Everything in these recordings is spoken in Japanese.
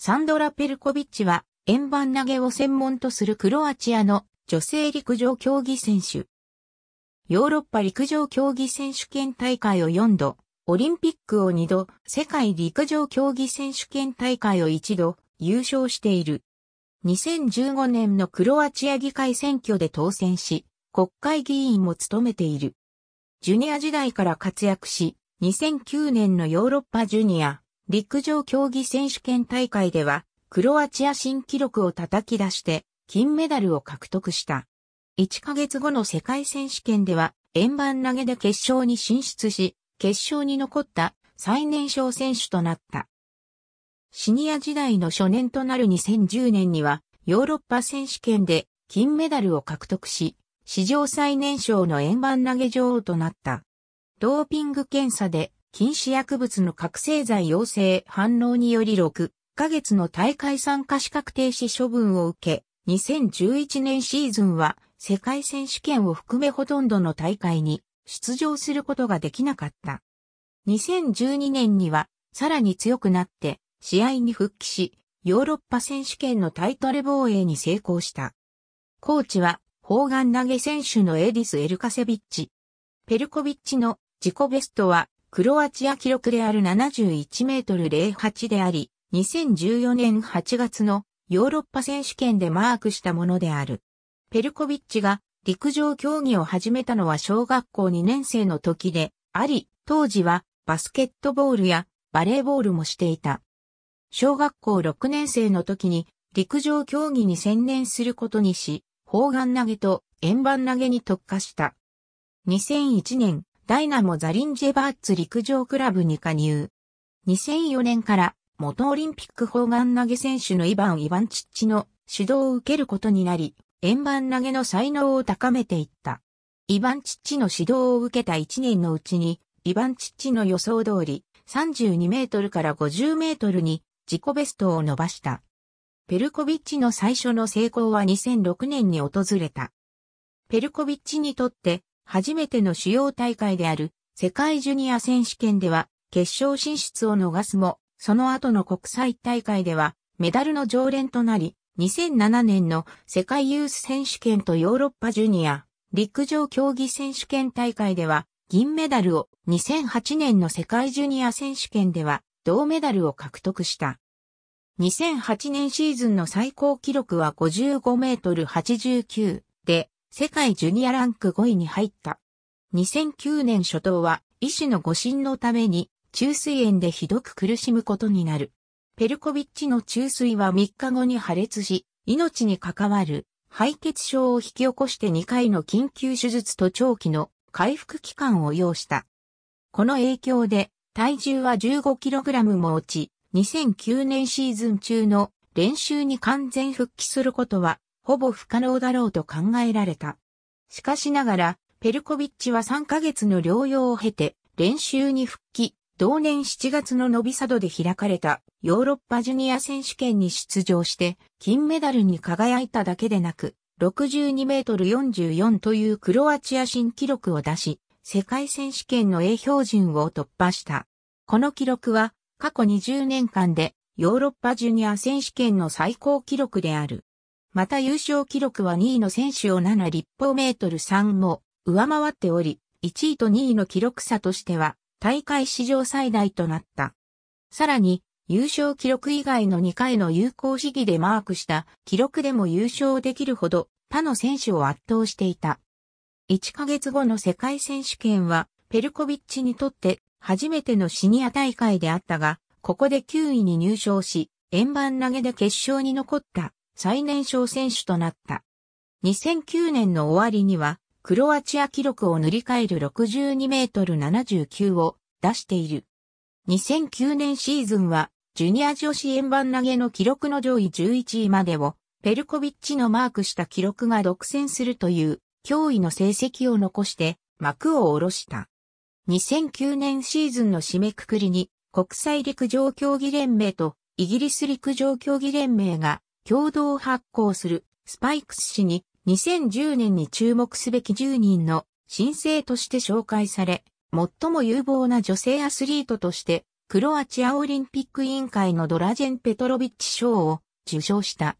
サンドラ・ペルコビッチは円盤投げを専門とするクロアチアの女性陸上競技選手。ヨーロッパ陸上競技選手権大会を4度、オリンピックを2度、世界陸上競技選手権大会を1度優勝している。2015年のクロアチア議会選挙で当選し、国会議員も務めている。ジュニア時代から活躍し、2009年のヨーロッパジュニア陸上競技選手権大会では、クロアチア新記録を叩き出して、金メダルを獲得した。1ヶ月後の世界選手権では、円盤投げで決勝に進出し、決勝に残った最年少選手となった。シニア時代の初年となる2010年には、ヨーロッパ選手権で金メダルを獲得し、史上最年少の円盤投げ女王となった。ドーピング検査で禁止薬物の覚醒剤陽性反応により6ヶ月の大会参加資格停止処分を受け、2011年シーズンは世界選手権を含めほとんどの大会に出場することができなかった。2012年にはさらに強くなって試合に復帰し、ヨーロッパ選手権のタイトル防衛に成功した。コーチは、砲丸投げ選手のエディス・エルカセビッチ。ペルコビッチの自己ベストはクロアチア記録である71メートル08であり、2014年8月のヨーロッパ選手権でマークしたものである。ペルコビッチが陸上競技を始めたのは小学校2年生の時であり、当時はバスケットボールやバレーボールもしていた。小学校6年生の時に陸上競技に専念することにし、砲丸投げと円盤投げに特化した。2001年ダイナモザリンジェバーツ陸上クラブに加入。2004年から元オリンピック砲丸投げ選手のイバン・イバンチッチの指導を受けることになり、円盤投げの才能を高めていった。イバンチッチの指導を受けた1年のうちに、イバンチッチの予想通り32メートルから50メートルに自己ベストを伸ばした。ペルコビッチの最初の成功は2006年に訪れた。ペルコビッチにとって初めての主要大会である世界ジュニア選手権では決勝進出を逃すも、その後の国際大会ではメダルの常連となり、2007年の世界ユース選手権とヨーロッパジュニア陸上競技選手権大会では銀メダルを2008年の世界ジュニア選手権では銅メダルを獲得した。2008年シーズンの最高記録は55メートル89で世界ジュニアランク5位に入った。2009年初頭は医師の誤診のために中水炎でひどく苦しむことになる。ペルコビッチの中水は3日後に破裂し、命に関わる敗血症を引き起こして2回の緊急手術と長期の回復期間を要した。この影響で体重は 15kg も落ち、2009年シーズン中の練習に完全復帰することはほぼ不可能だろうと考えられた。しかしながら、ペルコビッチは3ヶ月の療養を経て、練習に復帰、同年7月のノビサドで開かれたヨーロッパジュニア選手権に出場して、金メダルに輝いただけでなく、62メートル44というクロアチア新記録を出し、世界選手権の A 標準を突破した。この記録は過去20年間でヨーロッパジュニア選手権の最高記録である。また優勝記録は2位の選手を7立方メートル3も上回っており、1位と2位の記録差としては大会史上最大となった。さらに、優勝記録以外の2回の有効試技でマークした記録でも優勝できるほど他の選手を圧倒していた。1ヶ月後の世界選手権はペルコビッチにとって初めてのシニア大会であったが、ここで9位に入賞し、円盤投げで決勝に残った。最年少選手となった。2009年の終わりには、クロアチア記録を塗り替える62メートル79を出している。2009年シーズンは、ジュニア女子円盤投げの記録の上位11位までを、ペルコビッチのマークした記録が独占するという驚異の成績を残して幕を下ろした。2009年シーズンの締めくくりに国際陸上競技連盟とイギリス陸上競技連盟が共同発行するスパイクス氏に2010年に注目すべき10人の新請として紹介され、最も有望な女性アスリートとして、クロアチアオリンピック委員会のドラジェン・ペトロビッチ賞を受賞した。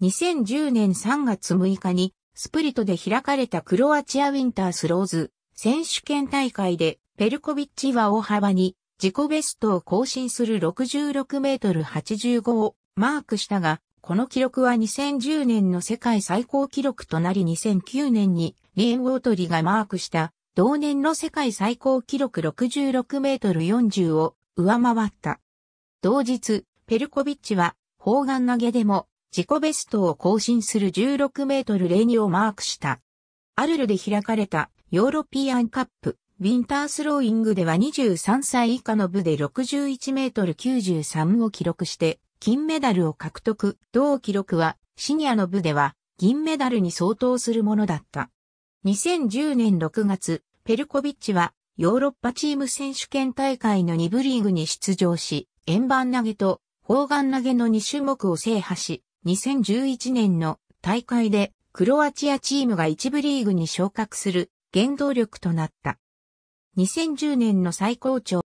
2010年3月6日にスプリトで開かれたクロアチアウィンタースローズ選手権大会でペルコビッチは大幅に自己ベストを更新する66メートル85をマークしたがこの記録は2010年の世界最高記録となり2009年にリエン・ウォートリがマークした同年の世界最高記録66メートル40を上回った。同日、ペルコビッチは砲丸投げでも自己ベストを更新する16メートル02をマークした。アルルで開かれたヨーロピアンカップウィンタースローイングでは23歳以下の部で61メートル93を記録して金メダルを獲得。同記録はシニアの部では銀メダルに相当するものだった。2010年6月、ペルコビッチはヨーロッパチーム選手権大会の2部リーグに出場し、円盤投げと砲丸投げの2種目を制覇し、2011年の大会でクロアチアチームが1部リーグに昇格する原動力となった。2010年の最高潮、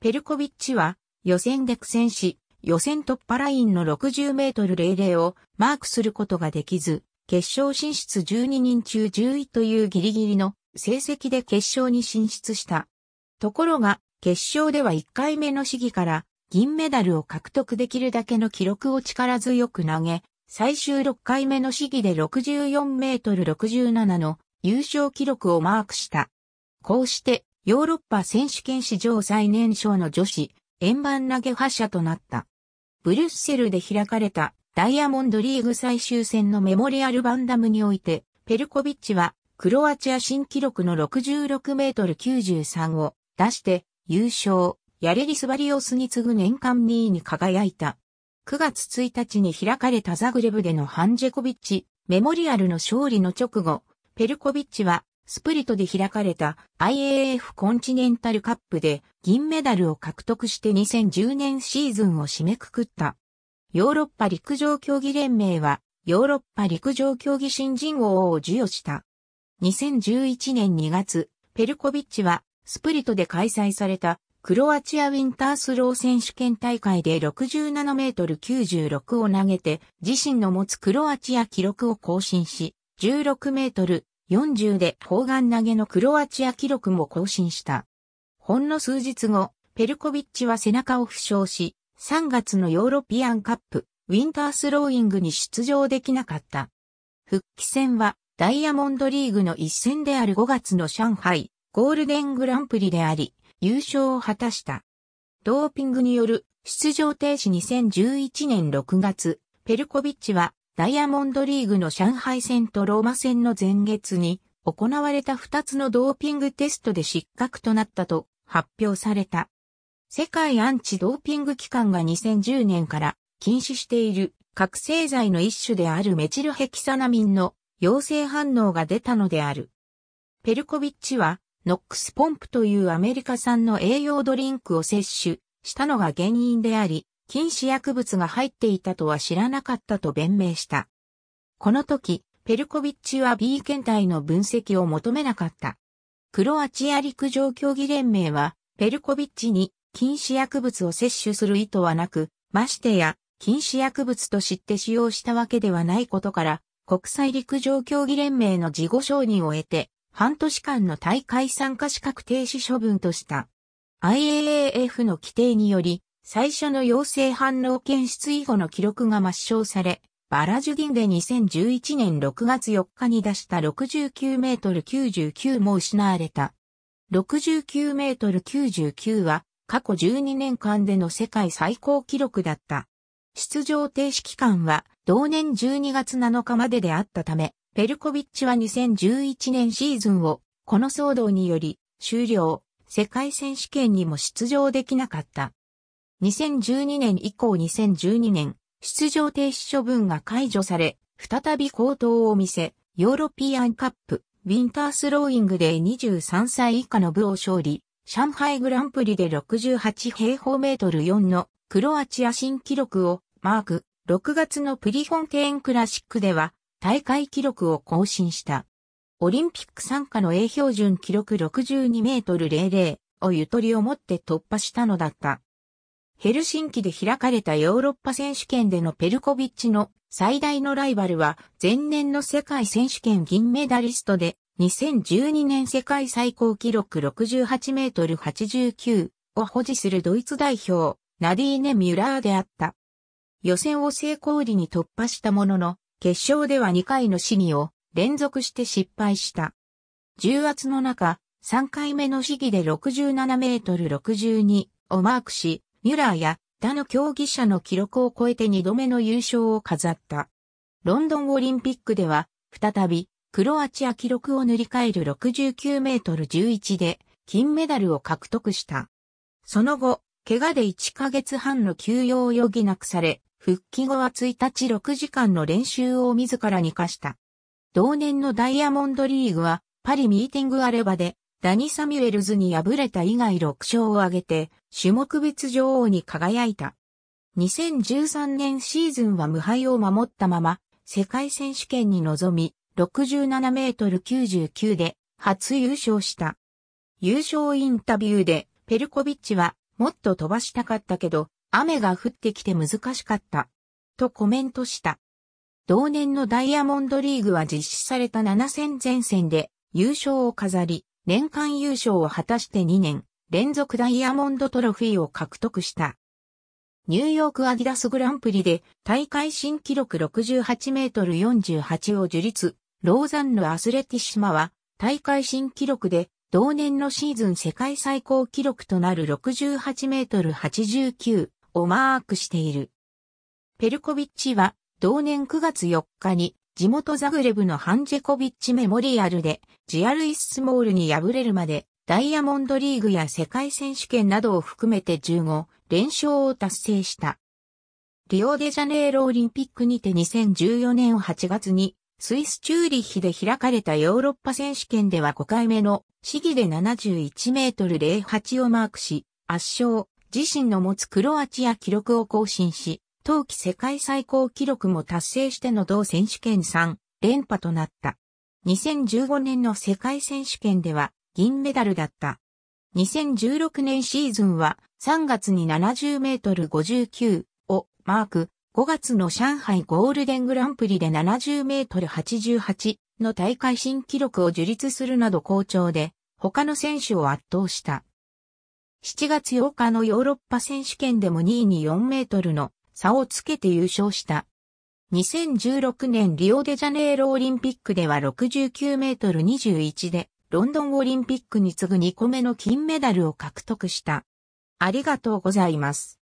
ペルコビッチは予選で苦戦し、予選突破ラインの60メートル00をマークすることができず、決勝進出12人中10位というギリギリの成績で決勝に進出した。ところが、決勝では1回目の試技から銀メダルを獲得できるだけの記録を力強く投げ、最終6回目の試技で64メートル67の優勝記録をマークした。こうして、ヨーロッパ選手権史上最年少の女子円盤投げ覇者となった。ブリュッセルで開かれたダイヤモンドリーグ最終戦のメモリアルバンダムにおいて、ペルコビッチはクロアチア新記録の66メートル93を出して優勝、ヤレリスバリオスに次ぐ年間2位に輝いた。9月1日に開かれたザグレブでのハンジェコビッチメモリアルの勝利の直後、ペルコビッチはスプリトで開かれた IAF コンチネンタルカップで銀メダルを獲得して2010年シーズンを締めくくった。ヨーロッパ陸上競技連盟はヨーロッパ陸上競技新人王を授与した。2011年2月、ペルコビッチはスプリトで開催されたクロアチアウィンタースロー選手権大会で67メートル96を投げて自身の持つクロアチア記録を更新し16メートル40で砲丸投げのクロアチア記録も更新した。ほんの数日後、ペルコビッチは背中を負傷し、3月のヨーロピアンカップ、ウィンタースローイングに出場できなかった。復帰戦は、ダイヤモンドリーグの一戦である5月の上海、ゴールデングランプリであり、優勝を果たした。ドーピングによる出場停止2011年6月、ペルコビッチはダイヤモンドリーグの上海戦とローマ戦の前月に行われた2つのドーピングテストで失格となったと発表された。世界アンチドーピング機関が2010年から禁止している覚醒剤の一種であるメチルヘキサナミンの陽性反応が出たのである。ペルコビッチはノックスポンプというアメリカ産の栄養ドリンクを摂取したのが原因であり、禁止薬物が入っていたとは知らなかったと弁明した。この時、ペルコビッチは B 検体の分析を求めなかった。クロアチア陸上競技連盟は、ペルコビッチに禁止薬物を摂取する意図はなく、ましてや、禁止薬物と知って使用したわけではないことから、国際陸上競技連盟の事後承認を得て、半年間の大会参加資格停止処分とした。IAAF の規定により、最初の陽性反応検出以後の記録が抹消され、バラジュディンで2011年6月4日に出した69メートル99も失われた。69メートル99は過去12年間での世界最高記録だった。出場停止期間は同年12月7日までであったため、ペルコビッチは2011年シーズンをこの騒動により終了、世界選手権にも出場できなかった。2012年以降2012年、出場停止処分が解除され、再び高騰を見せ、ヨーロピアンカップ、ウィンタースローイングで23歳以下の部を勝利、上海グランプリで68平方メートル4のクロアチア新記録をマーク、6月のプリフォンテーンクラシックでは大会記録を更新した。オリンピック参加の A 標準記録62メートル00をゆとりを持って突破したのだった。ヘルシンキで開かれたヨーロッパ選手権でのペルコビッチの最大のライバルは前年の世界選手権銀メダリストで2012年世界最高記録68メートル89を保持するドイツ代表ナディーネ・ミュラーであった。予選を成功裏に突破したものの決勝では2回の試技を連続して失敗した。重圧の中3回目の試技で67メートル62をマークしミュラーや他の競技者の記録を超えて2度目の優勝を飾った。ロンドンオリンピックでは、再び、クロアチア記録を塗り替える69メートル11で、金メダルを獲得した。その後、怪我で1ヶ月半の休養を余儀なくされ、復帰後は1日6時間の練習を自らに課した。同年のダイヤモンドリーグは、パリミーティングアレバで、ダニ・サミュエルズに敗れた以外6勝を挙げて、種目別女王に輝いた。2013年シーズンは無敗を守ったまま、世界選手権に臨み、67メートル99で初優勝した。優勝インタビューで、ペルコビッチは、もっと飛ばしたかったけど、雨が降ってきて難しかった。とコメントした。同年のダイヤモンドリーグは実施された7戦前線で優勝を飾り、年間優勝を果たして2年、連続ダイヤモンドトロフィーを獲得した。ニューヨークアディダスグランプリで大会新記録68メートル48を樹立、ローザンヌ・アスレティシマは大会新記録で同年のシーズン世界最高記録となる68メートル89をマークしている。ペルコビッチは同年9月4日に地元ザグレブのハンジェコビッチメモリアルで、ジアルイススモールに敗れるまで、ダイヤモンドリーグや世界選手権などを含めて15連勝を達成した。リオデジャネイロオリンピックにて2014年8月に、スイスチューリッヒで開かれたヨーロッパ選手権では5回目の試技で71メートル08をマークし、圧勝、自身の持つクロアチア記録を更新し、冬季世界最高記録も達成しての同選手権3連覇となった。2015年の世界選手権では銀メダルだった。2016年シーズンは3月に70メートル59をマーク、5月の上海ゴールデングランプリで70メートル88の大会新記録を樹立するなど好調で他の選手を圧倒した。7月8日のヨーロッパ選手権でも2位に4メートルの差をつけて優勝した。2016年リオデジャネイロオリンピックでは69メートル21で、ロンドンオリンピックに次ぐ2個目の金メダルを獲得した。ありがとうございます。